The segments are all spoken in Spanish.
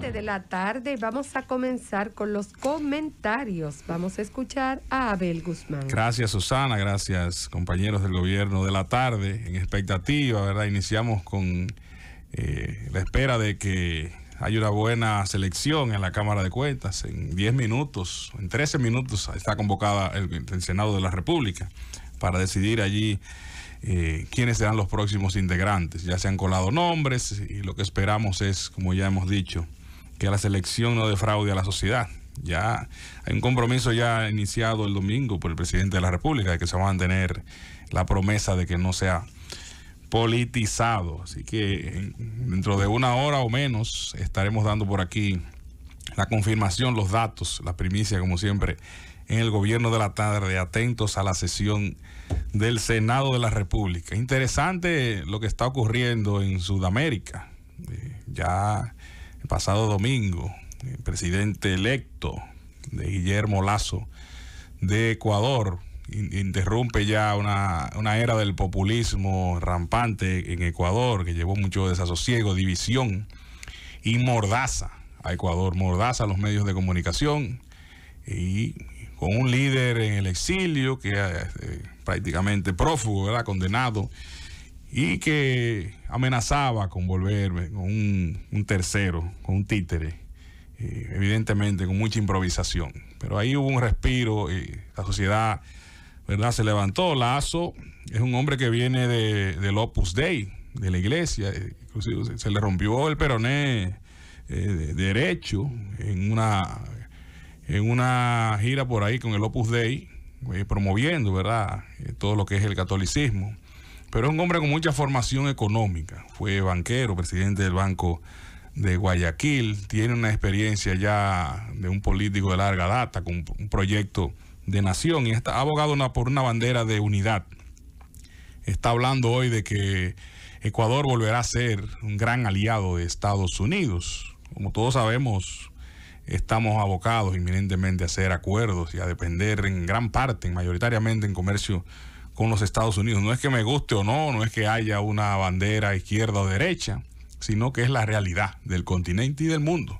de la tarde. Vamos a comenzar con los comentarios. Vamos a escuchar a Abel Guzmán. Gracias, Susana. Gracias, compañeros del gobierno de la tarde. En expectativa, ¿verdad? Iniciamos con eh, la espera de que haya una buena selección en la Cámara de Cuentas. En 10 minutos, en 13 minutos, está convocada el, Senado de la República para decidir allí. Eh, quiénes serán los próximos integrantes. Ya se han colado nombres y lo que esperamos es, como ya hemos dicho, que la selección no defraude a la sociedad. Ya hay un compromiso ya iniciado el domingo por el presidente de la República de que se va a mantener la promesa de que no sea politizado. Así que dentro de una hora o menos estaremos dando por aquí la confirmación, los datos, la primicia, como siempre, en el gobierno de la tarde, atentos a la sesión del Senado de la República. Interesante lo que está ocurriendo en Sudamérica. Eh, ya pasado domingo, el presidente electo de Guillermo Lazo de Ecuador interrumpe ya una, era del populismo rampante en Ecuador que llevó mucho desasosiego, división y mordaza a Ecuador, mordaza a los medios de comunicación y con un líder en el exilio que es eh, prácticamente prófugo, era condenado y que amenazaba con volverme, con un, tercero, con un títere, eh, evidentemente con mucha improvisación. Pero ahí hubo un respiro y eh, la sociedad ¿verdad? se levantó. Lazo es un hombre que viene de, del Opus Dei, de la iglesia, eh, inclusive se, le rompió el peroné derecho en una, en una gira por ahí con el Opus Dei, promoviendo ¿verdad? todo lo que es el catolicismo pero es un hombre con mucha formación económica. Fue banquero, presidente del Banco de Guayaquil, tiene una experiencia ya de un político de larga data, con un proyecto de nación y está abogado por una bandera de unidad. Está hablando hoy de que Ecuador volverá a ser un gran aliado de Estados Unidos. Como todos sabemos, estamos abocados inminentemente a hacer acuerdos y a depender en gran parte, mayoritariamente en comercio con los Estados Unidos. No es que me guste o no, no es que haya una bandera izquierda o derecha, sino que es la realidad del continente y del mundo.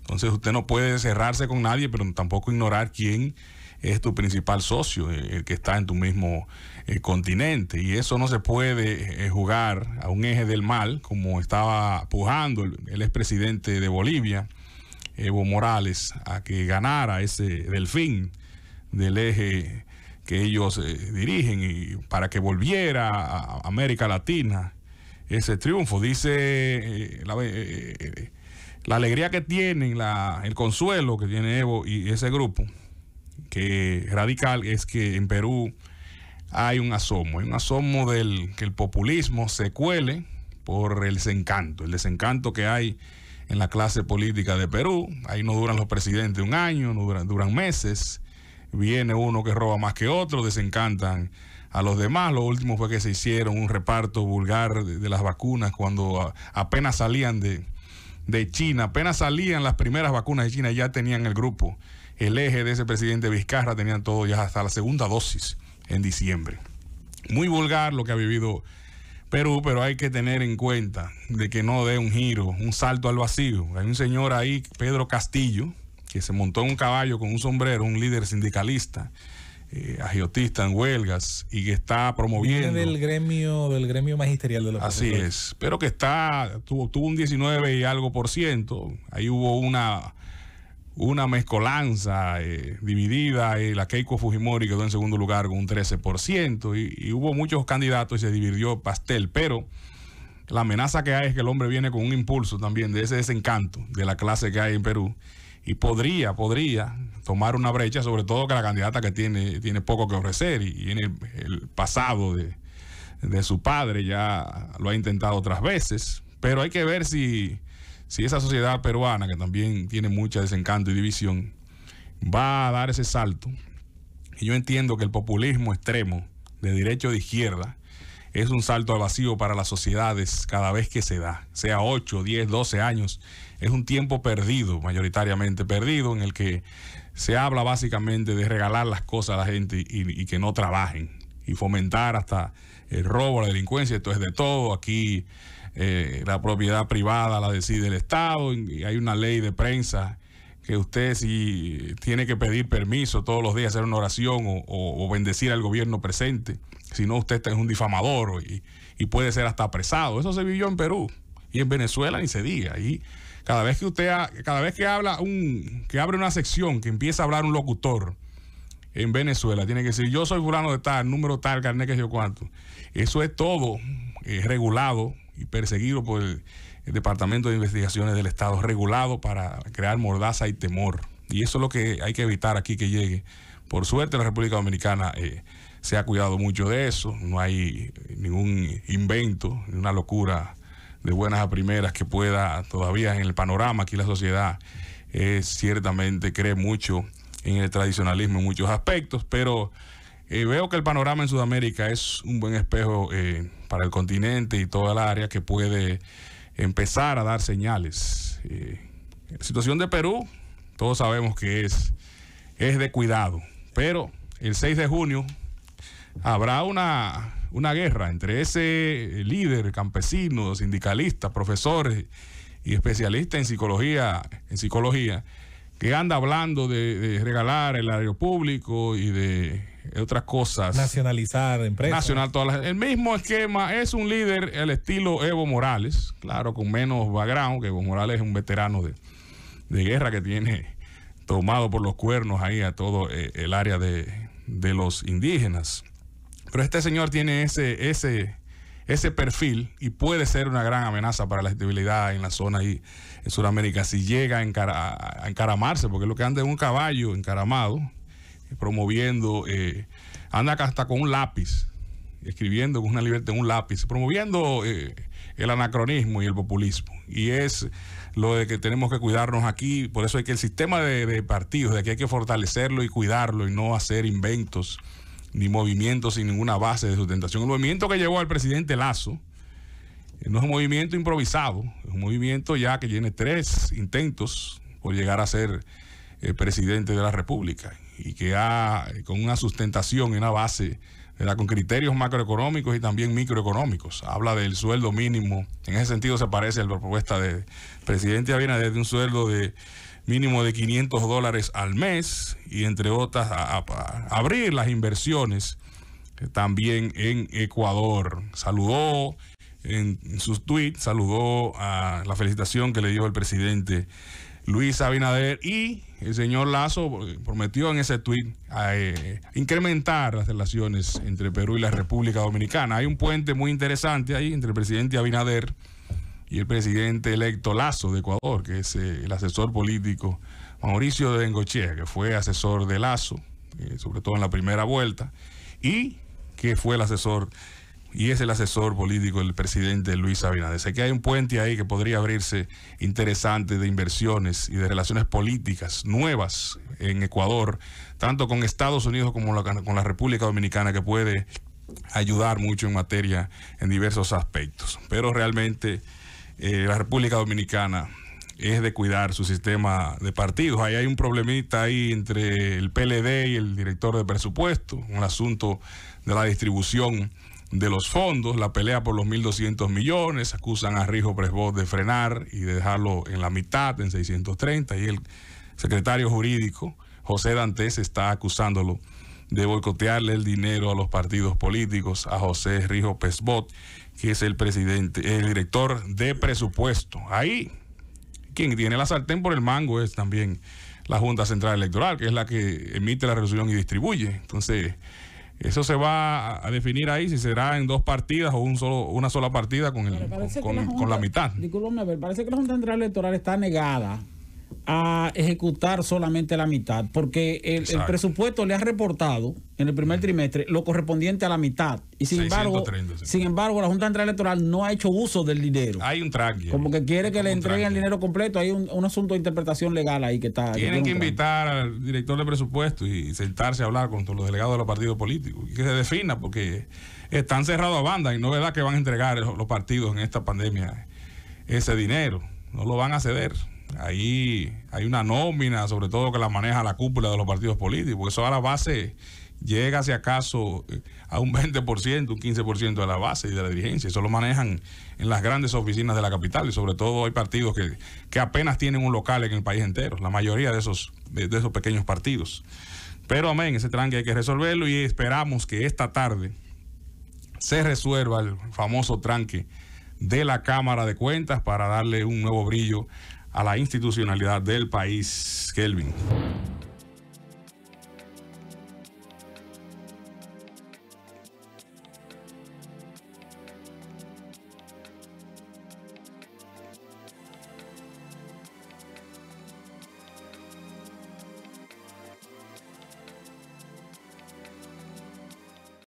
Entonces usted no puede cerrarse con nadie, pero tampoco ignorar quién es tu principal socio, eh, el que está en tu mismo eh, continente. Y eso no se puede eh, jugar a un eje del mal, como estaba pujando el, el expresidente de Bolivia, Evo Morales, a que ganara ese delfín del eje que ellos eh, dirigen y para que volviera a América Latina ese triunfo. Dice eh, eh, la, alegría que tienen, el consuelo que tiene Evo y ese grupo, que radical, es que en Perú hay un asomo, hay un asomo del que el populismo se cuele por el desencanto, el desencanto que hay en la clase política de Perú. Ahí no duran los presidentes un año, no duran, duran meses viene uno que roba más que otro, desencantan a los demás. Lo último fue que se hicieron un reparto vulgar de, las vacunas cuando apenas salían de, China, apenas salían las primeras vacunas de China, ya tenían el grupo, el eje de ese presidente Vizcarra, tenían todo ya hasta la segunda dosis en diciembre. Muy vulgar lo que ha vivido Perú, pero hay que tener en cuenta de que no dé un giro, un salto al vacío. Hay un señor ahí, Pedro Castillo, que se montó en un caballo con un sombrero, un líder sindicalista, eh, agiotista en huelgas y que está promoviendo. Viene del gremio, del gremio magisterial de los Así es, pero que está, tuvo, un 19 y algo por ciento. Ahí hubo una una mezcolanza eh, dividida, eh, la Keiko Fujimori quedó en segundo lugar con un 13%, ciento y, hubo muchos candidatos y se dividió pastel, pero la amenaza que hay es que el hombre viene con un impulso también de ese desencanto de la clase que hay en Perú y podría, podría tomar una brecha, sobre todo que la candidata que tiene, tiene poco que ofrecer y tiene el, pasado de, su padre, ya lo ha intentado otras veces, pero hay que ver si, esa sociedad peruana, que también tiene mucha desencanto y división, va a dar ese salto. Y yo entiendo que el populismo extremo de derecho o de izquierda, es un salto al vacío para las sociedades cada vez que se da, sea 8, 10, 12 años. Es un tiempo perdido, mayoritariamente perdido, en el que se habla básicamente de regalar las cosas a la gente y, que no trabajen y fomentar hasta el robo, la delincuencia, es de todo. Aquí eh, la propiedad privada la decide el Estado y hay una ley de prensa que usted si tiene que pedir permiso todos los días, hacer una oración o bendecir al gobierno presente si no usted es un difamador y, puede ser hasta apresado. Eso se vivió en Perú y en Venezuela ni se diga. Y cada vez que usted, cada vez que habla un, que abre una sección, que empieza a hablar un locutor en Venezuela, tiene que decir yo soy fulano de tal, número tal, carnet que yo cuánto. Eso es todo eh, regulado y perseguido por el, Departamento de Investigaciones del Estado, regulado para crear mordaza y temor. Y eso es lo que hay que evitar aquí que llegue. Por suerte, la República Dominicana eh, se ha cuidado mucho de eso, no hay ningún invento, una locura de buenas a primeras que pueda todavía en el panorama aquí la sociedad eh, ciertamente cree mucho en el tradicionalismo en muchos aspectos, pero eh, veo que el panorama en Sudamérica es un buen espejo eh, para el continente y toda la área que puede empezar a dar señales. la situación de Perú, todos sabemos que es, es de cuidado, pero el 6 de junio habrá una, una guerra entre ese líder campesino, sindicalista, profesores y especialista en psicología, en psicología que anda hablando de, regalar el área público y de otras cosas. Nacionalizar empresas. Nacional todas El mismo esquema es un líder, el estilo Evo Morales, claro, con menos background, que Evo Morales es un veterano de, guerra que tiene tomado por los cuernos ahí a todo eh, el área de, de los indígenas. Pero este señor tiene ese, ese, ese perfil y puede ser una gran amenaza para la estabilidad en la zona y en Sudamérica si llega a, encaramarse, porque es lo que anda es un caballo encaramado, eh, promoviendo, eh, anda hasta con un lápiz, escribiendo con una libertad, un lápiz, promoviendo eh, el anacronismo y el populismo. Y es lo de que tenemos que cuidarnos aquí, por eso hay que el sistema de, de partidos, de que hay que fortalecerlo y cuidarlo y no hacer inventos ni movimiento sin ninguna base de sustentación. El movimiento que llevó al presidente Lazo eh, no es un movimiento improvisado, es un movimiento ya que tiene tres intentos por llegar a ser eh, presidente de la República y que ha, eh, con una sustentación y una base con criterios macroeconómicos y también microeconómicos. Habla del sueldo mínimo. En ese sentido se parece a la propuesta del presidente Abinader de un sueldo de mínimo de 500 dólares al mes y entre otras abrir las inversiones también en Ecuador. Saludó en, en sus tweets, saludó a la felicitación que le dio el presidente Luis Abinader y el señor Lazo prometió en ese tuit eh, incrementar las relaciones entre Perú y la República Dominicana. Hay un puente muy interesante ahí entre el presidente Abinader y el presidente electo Lazo de Ecuador, que es eh, el asesor político Mauricio de Bengochea, que fue asesor de Lazo, eh, sobre todo en la primera vuelta, y que fue el asesor y es el asesor político del presidente Luis Abinader. Sé que hay un puente ahí que podría abrirse interesante de inversiones y de relaciones políticas nuevas en Ecuador, tanto con Estados Unidos como con la República Dominicana, que puede ayudar mucho en materia, en diversos aspectos. Pero realmente eh, la República Dominicana es de cuidar su sistema de partidos. Ahí hay un problemita ahí entre el PLD y el director de presupuesto, un asunto de la distribución de los fondos, la pelea por los 1.200 millones, acusan a Rijo Presbot de frenar y de dejarlo en la mitad, en 630, y el secretario jurídico, José Dantes, está acusándolo de boicotearle el dinero a los partidos políticos, a José Rijo Presbot, que es el presidente, el director de presupuesto. Ahí, quien tiene la sartén por el mango es también la Junta Central Electoral, que es la que emite la resolución y distribuye. Entonces, eso se va a definir ahí si será en dos partidas o un solo, una sola partida con, la, mitad. parece que la Junta Central Electoral está negada a ejecutar solamente la mitad, porque el, presupuesto le ha reportado en el primer trimestre lo correspondiente a la mitad. Y sin embargo, sin embargo, la Junta Central Electoral no ha hecho uso del dinero. Hay un track. Como que quiere que le entreguen el dinero completo. Hay un, asunto de interpretación legal ahí que está. Tienen que, invitar al director de presupuesto y sentarse a hablar con todos los delegados de los partidos políticos. Y que se defina, porque están cerrados a banda y no es verdad que van a entregar los partidos en esta pandemia ese dinero. No lo van a ceder ahí hay una nómina, sobre todo que la maneja la cúpula de los partidos políticos. Eso a la base llega, si acaso, eh, a un 20%, un 15% de la base y de la dirigencia. Eso lo manejan en las grandes oficinas de la capital y sobre todo hay partidos que, apenas tienen un local en el país entero, la mayoría de esos, de esos pequeños partidos. Pero amén, ese tranque hay que resolverlo y esperamos que esta tarde se resuelva el famoso tranque de la Cámara de Cuentas para darle un nuevo brillo a la institucionalidad del país. Kelvin.